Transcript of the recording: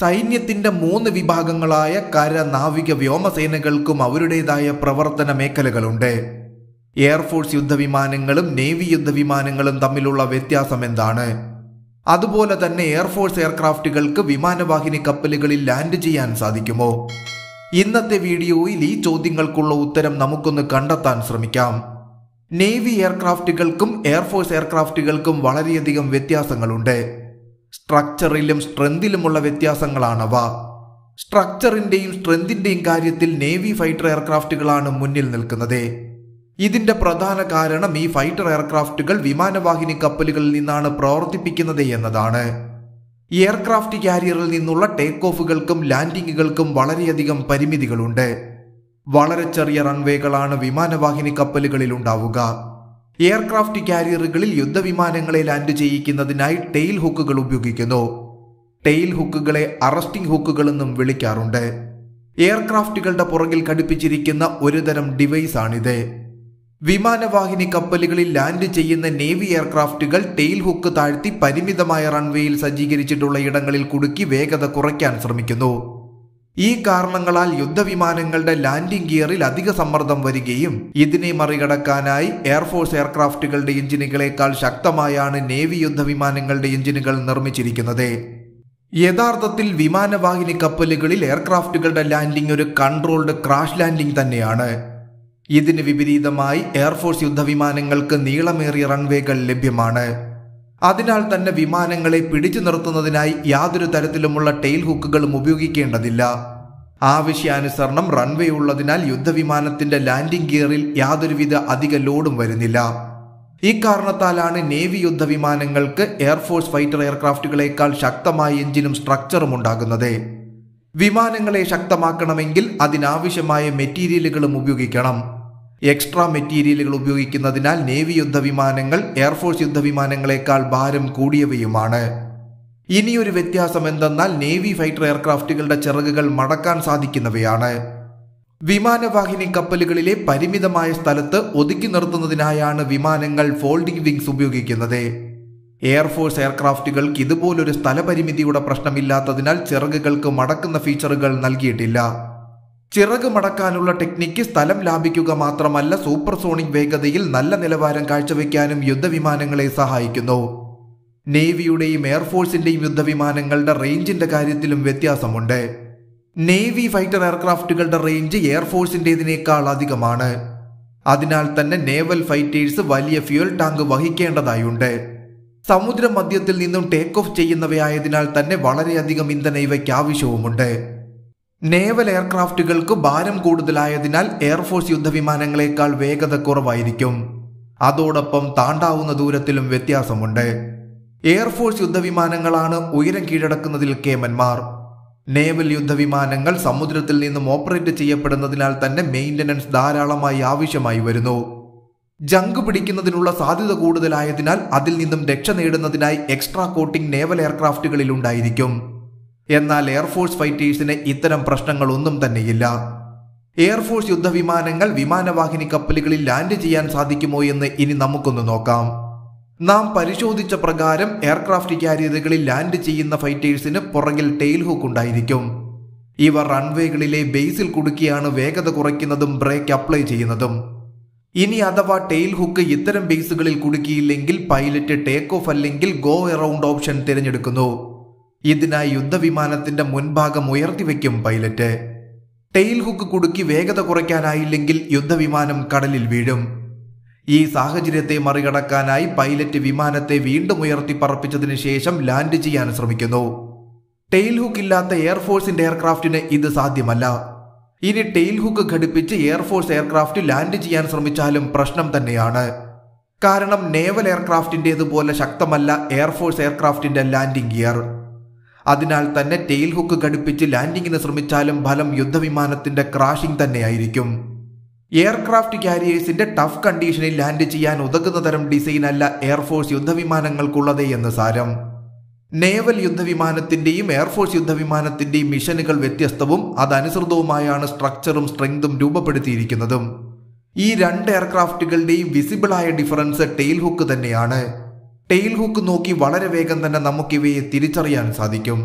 സൈന്യത്തിന്റെ മൂന്ന് വിഭാഗങ്ങളായ കര നാവിക വ്യോമസേനകൾക്കും അവരുടേതായ പ്രവർത്തന മേഖലകളുണ്ട് എയർഫോഴ്സ് യുദ്ധവിമാനങ്ങളും നേവി യുദ്ധവിമാനങ്ങളും തമ്മിലുള്ള വ്യത്യാസം എന്താണ് അതുപോലെ തന്നെ എയർഫോഴ്സ് എയർക്രാഫ്റ്റുകൾക്ക് വിമാനവാഹിനി കപ്പലുകളിൽ ലാൻഡ് ചെയ്യാൻ സാധിക്കുമോ ഇന്നത്തെ വീഡിയോയിൽ ഈ ചോദ്യങ്ങൾക്കുള്ള ഉത്തരം നമുക്കൊന്ന് കണ്ടെത്താൻ ശ്രമിക്കാം നേവി എയർക്രാഫ്റ്റുകൾക്കും എയർഫോഴ്സ് എയർക്രാഫ്റ്റുകൾക്കും വളരെയധികം വ്യത്യാസങ്ങളുണ്ട് സ്ട്രക്ചറിലും സ്ട്രെങ്തിലുമുള്ള വ്യത്യാസങ്ങളാണവ സ്ട്രക്ചറിന്റെയും സ്ട്രെങ്തിന്റെയും കാര്യത്തിൽ നേവി ഫൈറ്റർ എയർക്രാഫ്റ്റുകളാണ് മുന്നിൽ നിൽക്കുന്നത് ഇതിന്റെ പ്രധാന കാരണം ഈ ഫൈറ്റർ എയർക്രാഫ്റ്റുകൾ വിമാനവാഹിനി കപ്പലുകളിൽ നിന്നാണ് പ്രവർത്തിപ്പിക്കുന്നത് എന്നതാണ് എയർക്രാഫ്റ്റ് കാരിയറിൽ നിന്നുള്ള ടേക്ക് ഓഫുകൾക്കും ലാൻഡിങ്ങുകൾക്കും വളരെയധികം പരിമിതികളുണ്ട് വളരെ ചെറിയ റൺവേകളാണ് വിമാനവാഹിനി കപ്പലുകളിൽ ഉണ്ടാവുക എയർക്രാഫ്റ്റ് കാരിയറുകളിൽ യുദ്ധവിമാനങ്ങളെ ലാൻഡ് ചെയ്യിക്കുന്നതിനായി ടെയിൽ ഹുക്കുകൾ ഉപയോഗിക്കുന്നു ടെയിൽ ഹുക്കുകളെ അറസ്റ്റിംഗ് എന്നും വിളിക്കാറുണ്ട് എയർക്രാഫ്റ്റുകളുടെ പുറകിൽ ഘടിപ്പിച്ചിരിക്കുന്ന ഒരുതരം ഡിവൈസാണിത് വിമാനവാഹിനി കപ്പലുകളിൽ ലാൻഡ് ചെയ്യുന്ന നേവി എയർക്രാഫ്റ്റുകൾ ടെയിൽ ഹുക്ക് താഴ്ത്തി പരിമിതമായ റൺവേയിൽ സജ്ജീകരിച്ചിട്ടുള്ള ഇടങ്ങളിൽ കുടുക്കി വേഗത കുറയ്ക്കാൻ ശ്രമിക്കുന്നു ഈ കാരണങ്ങളാൽ യുദ്ധവിമാനങ്ങളുടെ ലാൻഡിംഗ് ഗിയറിൽ അധിക സമ്മർദ്ദം വരികയും ഇതിനെ മറികടക്കാനായി എയർഫോഴ്സ് എയർക്രാഫ്റ്റുകളുടെ എഞ്ചിനുകളേക്കാൾ ശക്തമായാണ് നേവി യുദ്ധവിമാനങ്ങളുടെ എഞ്ചിനുകൾ നിർമ്മിച്ചിരിക്കുന്നത് യഥാർത്ഥത്തിൽ വിമാനവാഹിനി കപ്പലുകളിൽ എയർക്രാഫ്റ്റുകളുടെ ലാൻഡിംഗ് ഒരു കൺട്രോൾഡ് ക്രാഷ് ലാൻഡിംഗ് തന്നെയാണ് ഇതിന് വിപരീതമായി എയർഫോഴ്സ് യുദ്ധവിമാനങ്ങൾക്ക് നീളമേറിയ റൺവേകൾ ലഭ്യമാണ് അതിനാൽ തന്നെ വിമാനങ്ങളെ പിടിച്ചു നിർത്തുന്നതിനായി യാതൊരു തരത്തിലുമുള്ള ടെയിൽ ഹുക്കുകളും ഉപയോഗിക്കേണ്ടതില്ല ആവശ്യാനുസരണം റൺവേ ഉള്ളതിനാൽ യുദ്ധവിമാനത്തിന്റെ ലാൻഡിംഗ് ഗിയറിൽ യാതൊരുവിധ അധിക ലോഡും വരുന്നില്ല ഇക്കാരണത്താലാണ് നേവി യുദ്ധവിമാനങ്ങൾക്ക് എയർഫോഴ്സ് ഫൈറ്റർ എയർക്രാഫ്റ്റുകളേക്കാൾ ശക്തമായ എഞ്ചിനും സ്ട്രക്ചറും ഉണ്ടാകുന്നത് വിമാനങ്ങളെ ശക്തമാക്കണമെങ്കിൽ അതിനാവശ്യമായ മെറ്റീരിയലുകളും ഉപയോഗിക്കണം എക്സ്ട്രാ മെറ്റീരിയലുകൾ ഉപയോഗിക്കുന്നതിനാൽ നേവി യുദ്ധവിമാനങ്ങൾ എയർഫോഴ്സ് യുദ്ധവിമാനങ്ങളെക്കാൾ ഭാരം കൂടിയവയുമാണ് ഇനിയൊരു വ്യത്യാസം എന്തെന്നാൽ നേവി ഫൈറ്റർ എയർക്രാഫ്റ്റുകളുടെ ചിറകുകൾ മടക്കാൻ സാധിക്കുന്നവയാണ് വിമാനവാഹിനി കപ്പലുകളിലെ പരിമിതമായ സ്ഥലത്ത് ഒതുക്കി നിർത്തുന്നതിനായാണ് വിമാനങ്ങൾ ഫോൾഡിംഗ് വിങ്സ് ഉപയോഗിക്കുന്നത് എയർഫോഴ്സ് എയർക്രാഫ്റ്റുകൾക്ക് ഇതുപോലൊരു സ്ഥലപരിമിതിയുടെ പ്രശ്നമില്ലാത്തതിനാൽ ചിറകുകൾക്ക് മടക്കുന്ന ഫീച്ചറുകൾ നൽകിയിട്ടില്ല ചിറക് മടക്കാനുള്ള ടെക്നിക്ക് സ്ഥലം ലാഭിക്കുക മാത്രമല്ല സൂപ്പർസോണിക് വേഗതയിൽ നല്ല നിലവാരം കാഴ്ചവെക്കാനും യുദ്ധവിമാനങ്ങളെ സഹായിക്കുന്നു നേവിയുടെയും എയർഫോഴ്സിന്റെയും യുദ്ധവിമാനങ്ങളുടെ റേഞ്ചിന്റെ കാര്യത്തിലും വ്യത്യാസമുണ്ട് നേവി ഫൈറ്റർ എയർക്രാഫ്റ്റുകളുടെ റേഞ്ച് എയർഫോഴ്സിന്റേതിനേക്കാൾ അധികമാണ് അതിനാൽ തന്നെ നേവൽ ഫൈറ്റേഴ്സ് വലിയ ഫ്യൂൽ ടാങ്ക് വഹിക്കേണ്ടതായുണ്ട് സമുദ്രമധ്യത്തിൽ നിന്നും ടേക്ക് ഓഫ് ചെയ്യുന്നവയായതിനാൽ തന്നെ വളരെയധികം ഇന്ധന ഇവയ്ക്ക് ആവശ്യവുമുണ്ട് നേവൽ എയർക്രാഫ്റ്റുകൾക്ക് ഭാരം കൂടുതലായതിനാൽ എയർഫോഴ്സ് യുദ്ധവിമാനങ്ങളെക്കാൾ വേഗത കുറവായിരിക്കും അതോടൊപ്പം താണ്ടാവുന്ന ദൂരത്തിലും വ്യത്യാസമുണ്ട് എയർഫോഴ്സ് യുദ്ധവിമാനങ്ങളാണ് ഉയരം കീഴടക്കുന്നതിൽ കേമന്മാർ നേവൽ യുദ്ധവിമാനങ്ങൾ സമുദ്രത്തിൽ നിന്നും ഓപ്പറേറ്റ് ചെയ്യപ്പെടുന്നതിനാൽ തന്നെ മെയിൻ്റനൻസ് ധാരാളമായി ആവശ്യമായി വരുന്നു ജങ്ക് പിടിക്കുന്നതിനുള്ള സാധ്യത കൂടുതലായതിനാൽ അതിൽ നിന്നും രക്ഷ നേടുന്നതിനായി എക്സ്ട്രാ കോട്ടിംഗ് നേവൽ എയർക്രാഫ്റ്റുകളിൽ ഉണ്ടായിരിക്കും എന്നാൽ എയർഫോഴ്സ് ഫൈറ്റേഴ്സിന് ഇത്തരം പ്രശ്നങ്ങളൊന്നും തന്നെയില്ല എയർഫോഴ്സ് യുദ്ധവിമാനങ്ങൾ വിമാനവാഹിനി കപ്പലുകളിൽ ലാൻഡ് ചെയ്യാൻ സാധിക്കുമോ എന്ന് ഇനി നമുക്കൊന്ന് നോക്കാം നാം പരിശോധിച്ച പ്രകാരം എയർക്രാഫ്റ്റ് കാരിയറുകളിൽ ലാൻഡ് ചെയ്യുന്ന ഫൈറ്റേഴ്സിന് പുറകിൽ ടെയിൽ ഹുക്ക് ഉണ്ടായിരിക്കും ഇവ റൺവേകളിലെ ബേസിൽ കുടുക്കിയാണ് വേഗത കുറയ്ക്കുന്നതും ബ്രേക്ക് അപ്ലൈ ചെയ്യുന്നതും ഇനി അഥവാ ടെയിൽ ഹുക്ക് ഇത്തരം ബേസുകളിൽ കുടുക്കിയില്ലെങ്കിൽ പൈലറ്റ് ടേക്ക് ഓഫ് അല്ലെങ്കിൽ ഗോ എറൌണ്ട് ഓപ്ഷൻ തിരഞ്ഞെടുക്കുന്നു ഇതിനായി യുദ്ധവിമാനത്തിന്റെ മുൻഭാഗം ഉയർത്തിവെക്കും പൈലറ്റ് ടെയിൽ ഹുക്ക് കുടുക്കി വേഗത കുറയ്ക്കാനായില്ലെങ്കിൽ യുദ്ധവിമാനം കടലിൽ വീഴും ഈ സാഹചര്യത്തെ മറികടക്കാനായി പൈലറ്റ് വിമാനത്തെ വീണ്ടും ഉയർത്തി പറപ്പിച്ചതിന് ശേഷം ലാൻഡ് ചെയ്യാൻ ശ്രമിക്കുന്നു ടെയിൽ ഹുക്ക് ഇല്ലാത്ത എയർഫോഴ്സിന്റെ എയർക്രാഫ്റ്റിന് ഇത് സാധ്യമല്ല ഇനി ടെയിൽ ഹുക്ക് ഘടിപ്പിച്ച് എയർഫോഴ്സ് എയർക്രാഫ്റ്റ് ലാൻഡ് ചെയ്യാൻ ശ്രമിച്ചാലും പ്രശ്നം തന്നെയാണ് കാരണം നേവൽ എയർക്രാഫ്റ്റിൻ്റെതുപോലെ ശക്തമല്ല എയർഫോഴ്സ് എയർക്രാഫ്റ്റിന്റെ ലാൻഡിംഗ് ഗിയർ അതിനാൽ തന്നെ ടെയിൽ ഹുക്ക് ഘടിപ്പിച്ച് ലാൻഡിങ്ങിന് ശ്രമിച്ചാലും ഫലം യുദ്ധവിമാനത്തിന്റെ ക്രാഷിംഗ് തന്നെയായിരിക്കും എയർക്രാഫ്റ്റ് കാരിയേഴ്സിന്റെ ടഫ് കണ്ടീഷനിൽ ലാൻഡ് ചെയ്യാൻ ഉതകുന്ന തരം ഡിസൈൻ അല്ല എയർഫോഴ്സ് യുദ്ധവിമാനങ്ങൾക്കുള്ളതേ എന്ന് സാരം നേവൽ യുദ്ധവിമാനത്തിന്റെയും എയർഫോഴ്സ് യുദ്ധവിമാനത്തിന്റെയും മിഷനുകൾ വ്യത്യസ്തവും അതനുസൃതവുമായാണ് സ്ട്രക്ചറും സ്ട്രെങ്തും രൂപപ്പെടുത്തിയിരിക്കുന്നതും ഈ രണ്ട് എയർക്രാഫ്റ്റുകളുടെയും വിസിബിളായ ഡിഫറൻസ് ടെയിൽ ഹുക്ക് തന്നെയാണ് ടെയിൽ ഹുക്ക് നോക്കി വളരെ വേഗം തന്നെ നമുക്കിവയെ തിരിച്ചറിയാൻ സാധിക്കും